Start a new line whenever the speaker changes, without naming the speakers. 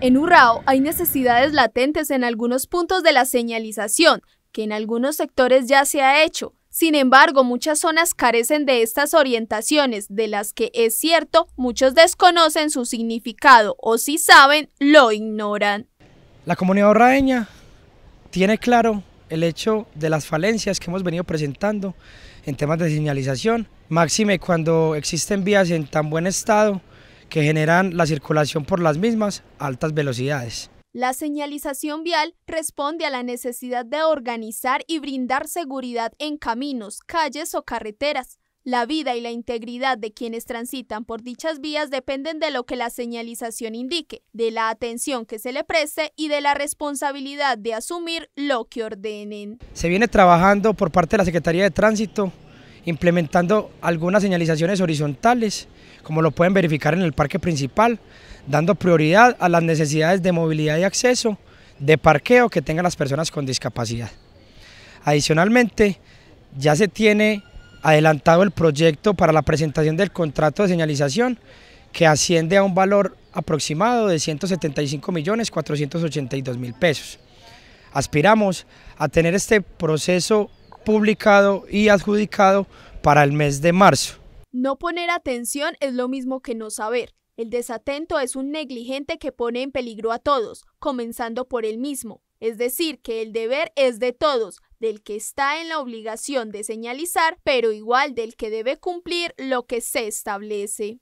En Urrao hay necesidades latentes en algunos puntos de la señalización, que en algunos sectores ya se ha hecho. Sin embargo, muchas zonas carecen de estas orientaciones, de las que es cierto, muchos desconocen su significado o si saben, lo ignoran.
La comunidad urraeña tiene claro el hecho de las falencias que hemos venido presentando en temas de señalización, máxime cuando existen vías en tan buen estado que generan la circulación por las mismas altas velocidades.
La señalización vial responde a la necesidad de organizar y brindar seguridad en caminos, calles o carreteras. La vida y la integridad de quienes transitan por dichas vías dependen de lo que la señalización indique, de la atención que se le preste y de la responsabilidad de asumir lo que ordenen.
Se viene trabajando por parte de la Secretaría de Tránsito implementando algunas señalizaciones horizontales, como lo pueden verificar en el parque principal, dando prioridad a las necesidades de movilidad y acceso de parqueo que tengan las personas con discapacidad. Adicionalmente, ya se tiene adelantado el proyecto para la presentación del contrato de señalización que asciende a un valor aproximado de 175 millones 482 175.482.000 pesos. Aspiramos a tener este proceso publicado y adjudicado para el mes de marzo.
No poner atención es lo mismo que no saber. El desatento es un negligente que pone en peligro a todos, comenzando por el mismo. Es decir, que el deber es de todos, del que está en la obligación de señalizar, pero igual del que debe cumplir lo que se establece.